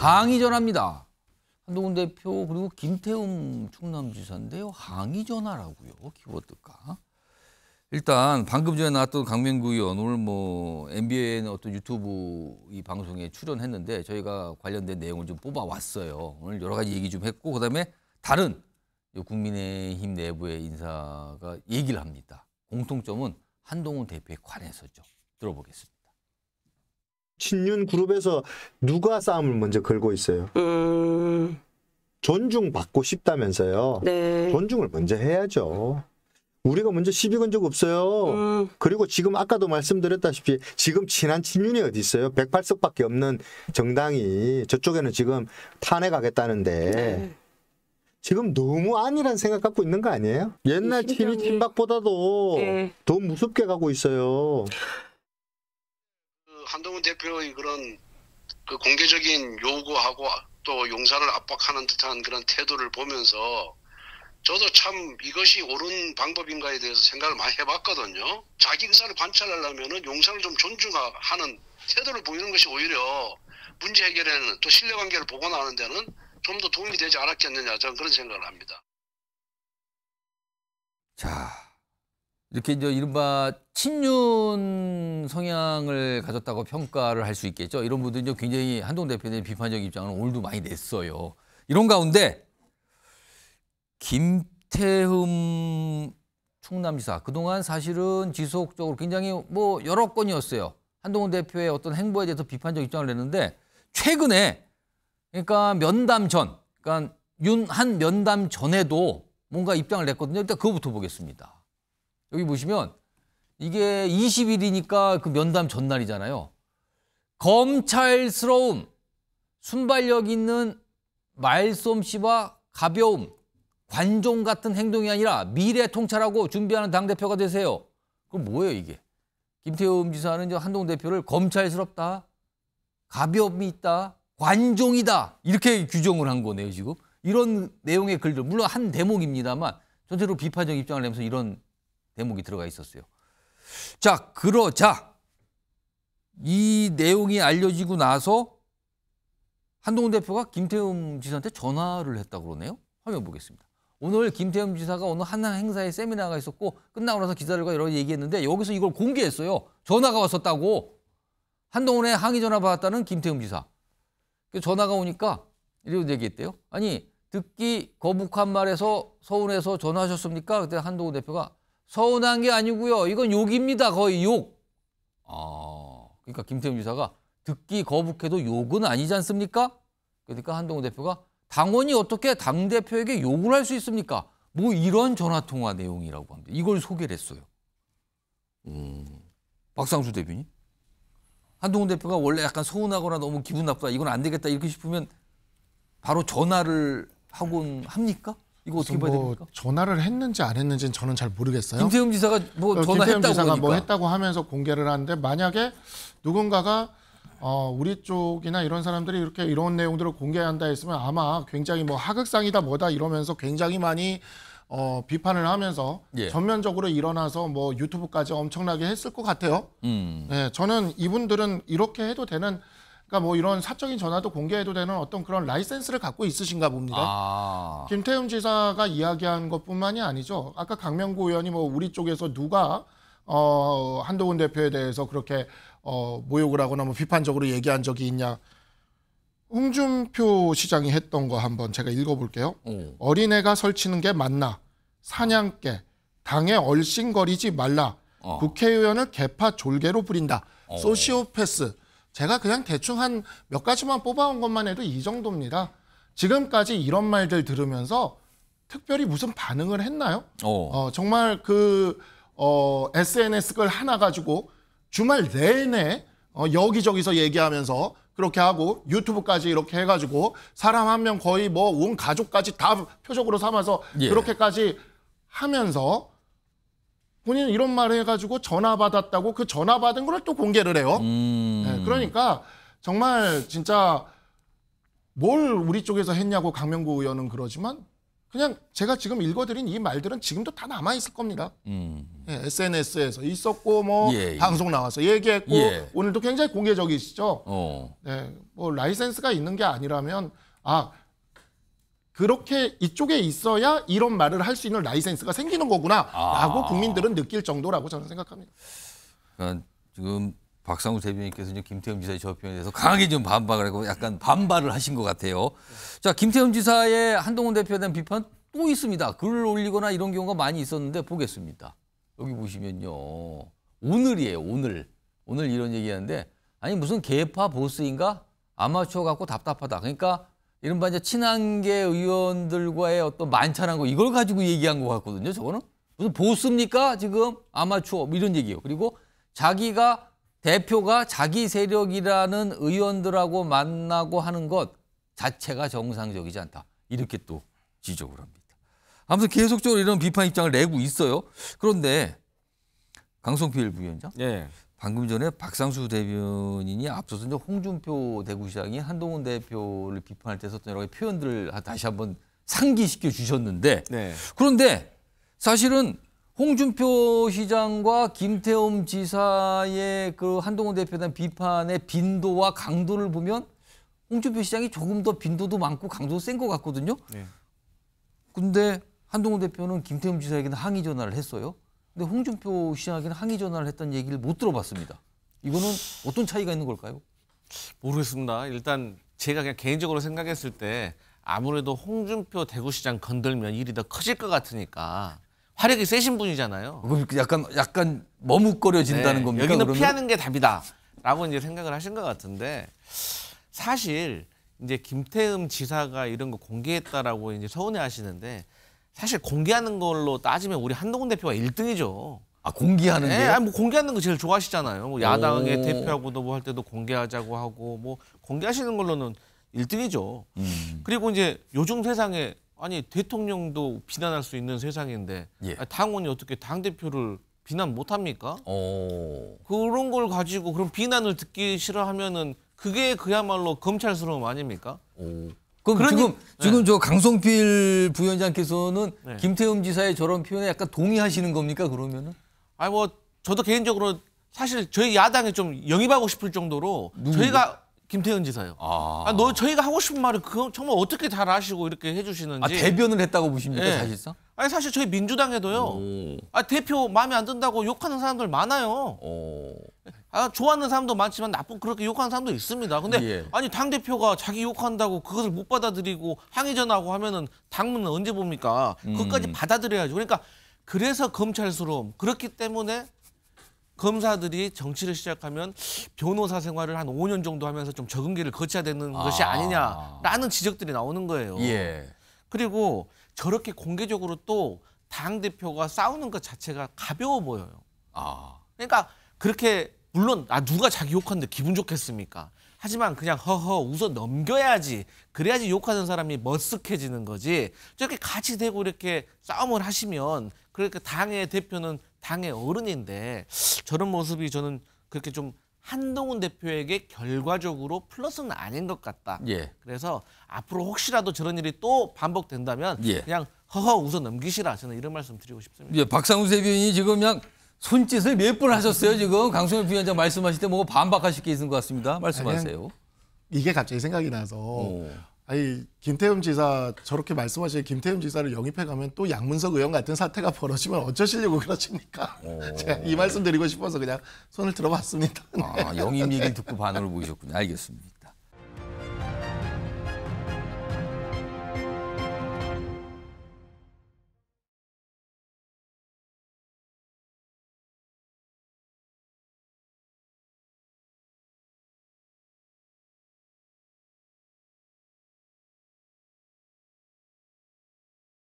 항의전화입니다. 한동훈 대표 그리고 김태웅 충남지사인데요. 항의전화라고요. 키워드가. 일단 방금 전에 나왔던 강명구 의원 오늘 뭐 MBN 어떤 유튜브 이 방송에 출연했는데 저희가 관련된 내용을 좀 뽑아왔어요. 오늘 여러 가지 얘기 좀 했고 그다음에 다른 국민의힘 내부의 인사가 얘기를 합니다. 공통점은 한동훈 대표에 관해서죠. 들어보겠습니다. 친윤 그룹에서 누가 싸움을 먼저 걸고 있어요? 음... 존중받고 싶다면서요. 네. 존중을 먼저 해야죠. 우리가 먼저 시비 건 적 없어요. 음. 그리고 지금 아까도 말씀드렸다시피 지금 친한 친윤이 어디 있어요? 108석밖에 없는 정당이 저쪽에는 지금 탄핵하겠다는데 네. 지금 너무 아니란 생각 갖고 있는 거 아니에요? 옛날 친이 친박보다도 네. 예. 더 무섭게 가고 있어요. 한동훈 대표의 그런 그 공개적인 요구하고 또 용산을 압박하는 듯한 그런 태도를 보면서 저도 참 이것이 옳은 방법인가에 대해서 생각을 많이 해봤거든요. 자기 의사를 관찰하려면 용산을 좀 존중하는 태도를 보이는 것이 오히려 문제 해결에는 또 신뢰관계를 복원하는 데는 좀 더 도움이 되지 않았겠느냐 저는 그런 생각을 합니다. 자. 이렇게 이제 이른바 친윤 성향을 가졌다고 평가를 할 수 있겠죠. 이런 분들이 이제 굉장히 한동 대표님 비판적 입장을 오늘도 많이 냈어요. 이런 가운데 김태흠 충남지사 그동안 사실은 지속적으로 굉장히 뭐 여러 건이었어요. 한동훈 대표의 어떤 행보에 대해서 비판적 입장을 냈는데 최근에 그러니까 면담 전 그러니까 윤 한 면담 전에도 뭔가 입장을 냈거든요. 일단 그거부터 보겠습니다. 여기 보시면 이게 20일이니까 그 면담 전날이잖아요. 검찰스러움, 순발력 있는 말솜씨와 가벼움, 관종 같은 행동이 아니라 미래 통찰하고 준비하는 당대표가 되세요. 그럼 뭐예요 이게? 김태우 지사는 한동 대표를 검찰스럽다, 가벼움이 있다, 관종이다 이렇게 규정을 한 거네요 지금. 이런 내용의 글들 물론 한 대목입니다만 전체로 적으 비판적 입장을 내면서 이런 대목이 들어가 있었어요. 자, 그러자 이 내용이 알려지고 나서 한동훈 대표가 김태흠 지사한테 전화를 했다고 그러네요. 화면 보겠습니다. 오늘 김태흠 지사가 오늘 한나 행사에 세미나가 있었고 끝나고 나서 기자들과 여러 얘기했는데 여기서 이걸 공개했어요. 전화가 왔었다고. 한동훈의 항의 전화 받았다는 김태흠 지사. 그 전화가 오니까 이런 얘기했대요. 아니 듣기 거북한 말에서 서운해서 전화하셨습니까? 그때 한동훈 대표가 서운한 게 아니고요. 이건 욕입니다. 거의 욕. 아, 그러니까 김태훈 지사가 듣기 거북해도 욕은 아니지 않습니까? 그러니까 한동훈 대표가 당원이 어떻게 당대표에게 욕을 할 수 있습니까? 뭐 이런 전화통화 내용이라고 합니다. 이걸 소개를 했어요. 음. 박상수 대변인. 한동훈 대표가 원래 약간 서운하거나 너무 기분 나쁘다 이건 안 되겠다 이렇게 싶으면 바로 전화를 하곤 합니까? 이거 어떻게 봐야 뭐 됩니까? 전화를 했는지 안 했는지는 저는 잘 모르겠어요. 김태흠 지사가 뭐 어, 전화했다고 김태흠 지사가 그러니까. 뭐 했다고 하면서 공개를 하는데 만약에 누군가가 어, 우리 쪽이나 이런 사람들이 이렇게 이런 내용들을 공개한다 했으면 아마 굉장히 뭐 하극상이다 뭐다 이러면서 굉장히 많이 어, 비판을 하면서 예. 전면적으로 일어나서 뭐 유튜브까지 엄청나게 했을 것 같아요. 음. 네, 저는 이분들은 이렇게 해도 되는 그러니까 뭐 이런 사적인 전화도 공개해도 되는 어떤 그런 라이센스를 갖고 있으신가 봅니다. 아. 김태흠 지사가 이야기한 것뿐만이 아니죠. 아까 강명구 의원이 뭐 우리 쪽에서 누가 어 한동훈 대표에 대해서 그렇게 어 모욕을 하거나 뭐 비판적으로 얘기한 적이 있냐? 홍준표 시장이 했던 거 한번 제가 읽어볼게요. 오. 어린애가 설치는 게 맞나? 사냥개 당에 얼씬거리지 말라. 어. 국회의원을 개파 졸개로 부린다. 어. 소시오패스 제가 그냥 대충 한 몇 가지만 뽑아온 것만 해도 이 정도입니다. 지금까지 이런 말들 들으면서 특별히 무슨 반응을 했나요? 오. 어. 어, 정말 그 어, SNS 글 하나 가지고 주말 내내 어, 여기저기서 얘기하면서 그렇게 하고 유튜브까지 이렇게 해가지고 사람 한 명 거의 뭐 온 가족까지 다 표적으로 삼아서 예. 그렇게까지 하면서 본인은 이런 말 해가지고 전화 받았다고 그 전화 받은 걸 또 공개를 해요. 음. 네, 그러니까 정말 진짜 뭘 우리 쪽에서 했냐고 강명구 의원은 그러지만 그냥 제가 지금 읽어드린 이 말들은 지금도 다 남아 있을 겁니다. 음. 예, SNS에서 있었고 뭐 예, 예. 방송 나와서 얘기했고 예. 오늘도 굉장히 공개적이시죠. 어. 네, 뭐 라이센스가 있는 게 아니라면 아 그렇게 이쪽에 있어야 이런 말을 할 수 있는 라이센스가 생기는 거구나라고 아. 국민들은 느낄 정도라고 저는 생각합니다. 그러니까 지금 박상우 대변인께서 는 김태현 지사의 저표에 대해서 강하게 좀 반박을 하고 약간 반발을 하신 것 같아요. 자, 김태현 지사의 한동훈 대표에 대한 비판 또 있습니다. 글을 올리거나 이런 경우가 많이 있었는데 보겠습니다. 여기 보시면요. 오늘이에요, 오늘. 오늘 이런 얘기하는데 아니 무슨 개파 보스인가? 아마추어 갖고 답답하다. 그러니까 이른바 이제 친한계 의원들과의 어떤 만찬한 거 이걸 가지고 얘기한 것 같거든요. 저거는 무슨 보스입니까? 지금 아마추어 뭐 이런 얘기예요. 그리고 자기가 대표가 자기 세력이라는 의원들하고 만나고 하는 것 자체가 정상적이지 않다. 이렇게 또 지적을 합니다. 아무튼 계속적으로 이런 비판 입장을 내고 있어요. 그런데 강성필 부위원장, 네. 방금 전에 박상수 대변인이 앞서서 이제 홍준표 대구시장이 한동훈 대표를 비판할 때 썼던 여러 가지 표현들을 다시 한번 상기시켜 주셨는데 네. 그런데 사실은 홍준표 시장과 김태흠 지사의 그 한동훈 대표에 대한 비판의 빈도와 강도를 보면 홍준표 시장이 조금 더 빈도도 많고 강도도 센 것 같거든요. 네. 근데 한동훈 대표는 김태흠 지사에게는 항의 전화를 했어요. 근데 홍준표 시장에게는 항의 전화를 했던 얘기를 못 들어봤습니다. 이거는 어떤 차이가 있는 걸까요? 모르겠습니다. 일단 제가 그냥 개인적으로 생각했을 때 아무래도 홍준표 대구시장 건들면 일이 더 커질 것 같으니까 화력이 세신 분이잖아요. 그러니까 약간 약간 머뭇거려진다는 네, 겁니까? 여기는 그러면? 피하는 게 답이다라고 이제 생각을 하신 것 같은데 사실 이제 김태흠 지사가 이런 거 공개했다라고 이제 서운해하시는데 사실 공개하는 걸로 따지면 우리 한동훈 대표가 1등이죠. 아 공개하는 예, 게? 네, 아니 뭐 공개하는 거 제일 좋아하시잖아요. 뭐 야당의 오. 대표하고도 뭐 할 때도 공개하자고 하고 뭐 공개하시는 걸로는 1등이죠. 음. 그리고 이제 요즘 세상에 아니 대통령도 비난할 수 있는 세상인데 예. 당원이 어떻게 당 대표를 비난 못 합니까? 오. 그런 걸 가지고 그런 비난을 듣기 싫어하면은 그게 그야말로 검찰스러움 아닙니까? 오. 그럼 그러니, 지금 네. 지금 네. 저 강성필 부위원장께서는 네. 김태흠 지사의 저런 표현에 약간 동의하시는 겁니까 그러면은? 아니 뭐 저도 개인적으로 사실 저희 야당에 좀 영입하고 싶을 정도로 누구? 저희가 김태현 지사요. 아. 아, 너 저희가 하고 싶은 말을 그 정말 어떻게 잘 아시고 이렇게 해주시는지. 아, 대변을 했다고 보십니까 네. 사실상? 아니 사실 저희 민주당에도요. 아 대표 마음에 안 든다고 욕하는 사람들 많아요. 오. 아, 좋아하는 사람도 많지만 나쁜 그렇게 욕하는 사람도 있습니다. 근데 예. 아니 당 대표가 자기 욕한다고 그것을 못 받아들이고 항의 전하고 하면은 당문은 언제 봅니까? 음. 그것까지 받아들여야죠. 그러니까 그래서 검찰스러움 그렇기 때문에 검사들이 정치를 시작하면 변호사 생활을 한 5년 정도 하면서 좀 적응기를 거쳐야 되는 아. 것이 아니냐라는 지적들이 나오는 거예요. 예. 그리고 저렇게 공개적으로 또 당 대표가 싸우는 것 자체가 가벼워 보여요. 아. 그러니까 그렇게 물론 아 누가 자기 욕하는데 기분 좋겠습니까? 하지만 그냥 허허 웃어 넘겨야지 그래야지 욕하는 사람이 머쓱해지는 거지 저렇게 같이 되고 이렇게 싸움을 하시면 그러니까 당의 대표는 당의 어른인데 저런 모습이 저는 그렇게 좀 한동훈 대표에게 결과적으로 플러스는 아닌 것 같다. 예. 그래서 앞으로 혹시라도 저런 일이 또 반복된다면 예. 그냥 허허 웃어 넘기시라 저는 이런 말씀 드리고 싶습니다. 예, 박상우 대변인이 지금 그냥 손짓을 몇 번 하셨어요 지금 강성열 부위원장 말씀하실 때 뭐 반박하실 게 있는 것 같습니다. 말씀하세요. 이게 갑자기 생각이 나서 오. 아니 김태흠 지사 저렇게 말씀하시는 김태흠 지사를 영입해 가면 또 양문석 의원 같은 사태가 벌어지면 어쩌시려고 그러십니까? 오. 제가 이 말씀 드리고 싶어서 그냥 손을 들어봤습니다. 아, 영입 얘기 듣고 반응을 보이셨군요. 알겠습니다.